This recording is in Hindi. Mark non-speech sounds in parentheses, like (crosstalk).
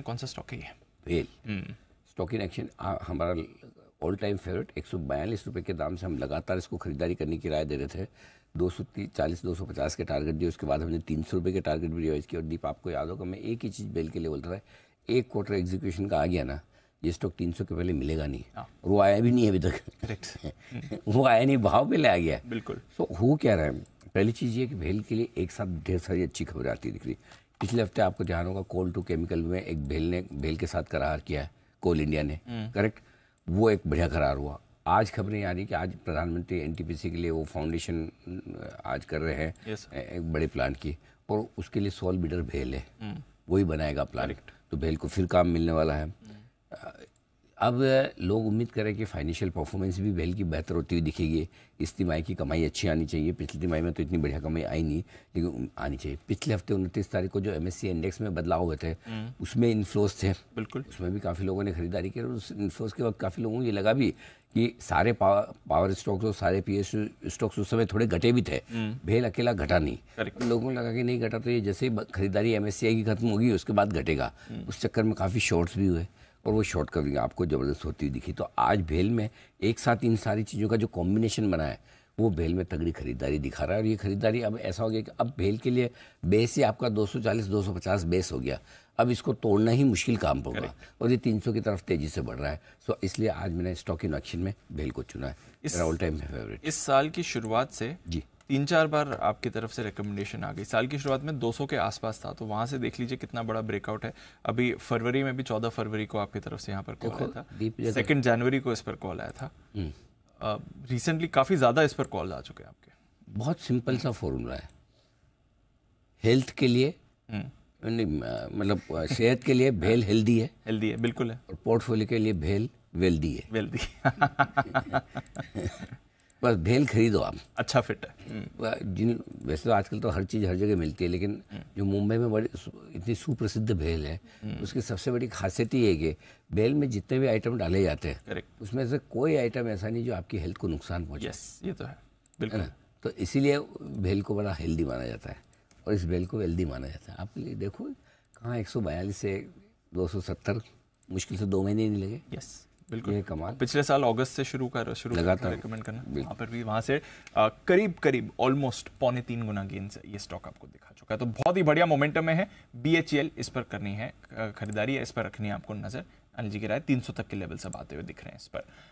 कौन सा स्टॉक है रेल स्टॉक इन एक्शन हमारा ऑल टाइम फेवरेट एक सौ बयालीस रुपये के दाम से हम लगातार इसको खरीदारी करने की राय दे रहे थे दो सौ चालीस दो सौ पचास के टारगेट दिए उसके बाद हमने तीन सौ रुपये के टारगेट भी रिवाइज किया और दीप आपको याद होगा मैं एक ही चीज़ बेल के लिए बोलता था एक क्वार्टर एग्जीक्यूशन का आ गया ना ये स्टॉक तीन सौ के पहले मिलेगा नहीं हाँ। और वो आया भी नहीं अभी तक (laughs) वो आया नहीं भाव पे ले आ गया बिल्कुल सो so, हो क्या रहा है पहली चीज़ ये कि भेल के लिए एक साथ ढेर सारी अच्छी खबरें आती दिख रही पिछले हफ्ते आपको ध्यान होगा कोल टू केमिकल में एक भेल ने भेल के साथ करार किया है कोल इंडिया ने हम्म। करेक्ट वो एक बढ़िया करार हुआ आज खबरें आ रही कि आज प्रधानमंत्री एनटीपीसी के लिए वो फाउंडेशन आज कर रहे हैं yes, एक बड़े प्लांट की और उसके लिए सोल बिडर भेल है हम्म। वही बनाएगा प्लांट तो भेल को फिर काम मिलने वाला है हम्म। अब लोग उम्मीद करें कि फाइनेंशियल परफॉर्मेंस भी बेल की बेहतर होती हुई दिखेगी इस तिमाही की कमाई अच्छी आनी चाहिए पिछली तिमाही में तो इतनी बढ़िया कमाई आई नहीं लेकिन आनी चाहिए पिछले हफ्ते उनतीस तारीख को जो एम इंडेक्स में बदलाव हुए थे हम्म। उसमें इन्फ्लोस थे बिल्कुल उसमें भी काफ़ी लोगों ने खरीदारी की और उस इन्फ्लोस के वक्त काफ़ी लोगों को ये लगा भी कि सारे पावर स्टॉक्स और सारे पी स्टॉक्स उस समय थोड़े घटे भी थे हम्म। भेल अकेला घटा नहीं लोगों को लगा कि नहीं घटा तो ये जैसे ही खरीदारी एम की खत्म होगी उसके बाद घटेगा हम्म। उस चक्कर में काफ़ी शॉर्ट्स भी हुए और वो शॉर्ट कवरिंग आपको ज़बरदस्त होती हुई दिखी तो आज भेल में एक साथ इन सारी चीज़ों का जो कॉम्बिनेशन बना है वो भेल में तगड़ी खरीदारी दिखा रहा है और ये खरीदारी अब ऐसा हो गया कि अब भेल के लिए बेस ही आपका 240 250 बेस हो गया अब इसको तोड़ना ही मुश्किल काम होगा और ये 300 की तरफ तेजी से बढ़ रहा है सो इसलिए आज मैंने स्टॉक इन एक्शन में भेल को चुना है इस, टाइम फेवरेट इस साल की शुरुआत से जी तीन चार बार आपकी तरफ से रिकमेंडेशन आ गई साल की शुरुआत में 200 के आसपास था तो वहाँ से देख लीजिए कितना बड़ा ब्रेकआउट है अभी फरवरी में भी 14 फरवरी को आपकी तरफ से यहाँ पर कॉल आया था सेकेंड जनवरी को इस पर कॉल आया था रिसेंटली हम्म। काफ़ी ज़्यादा इस पर कॉल आ चुके हैं आपके बहुत सिंपल सा फॉर्मूला है हेल्थ के लिए हम्म। मतलब सेहत के लिए भेल हेल्दी हाँ। है हेल्दी है बिल्कुल है और पोर्टफोलियो के लिए भेल वेल्दी है वेल्दी (laughs) (laughs) बस भेल खरीदो आप अच्छा फिट है हम्म। जिन वैसे तो आजकल तो हर चीज़ हर जगह मिलती है लेकिन हम्म। जो मुंबई में बड़ी इतनी सुप्रसिद्ध भेल है हम्म। उसकी सबसे बड़ी खासियत ही है कि भेल में जितने भी आइटम डाले जाते हैं उसमें से कोई आइटम ऐसा नहीं जो आपकी हेल्थ को नुकसान पहुंचे ये तो है बिल्कुल है ना तो इसीलिए भेल को बड़ा हेल्दी माना जाता है और इस भेल को हेल्दी माना जाता है आप देखो कहाँ एक से दो मुश्किल से दो महीने नहीं लगे यस बिल्कुल ये कमाल पिछले साल अगस्त से शुरू कर शुरू लगातार रिकमेंड करना वहाँ पर भी वहाँ से आ, करीब करीब ऑलमोस्ट पौने तीन गुना गेंद से ये स्टॉक आपको दिखा चुका है तो बहुत ही बढ़िया मोमेंटम में है बी e इस पर करनी है खरीदारी है इस पर रखनी है आपको नज़र अनिल जी की राय तीन तक के लेवल से आते हुए दिख रहे हैं इस पर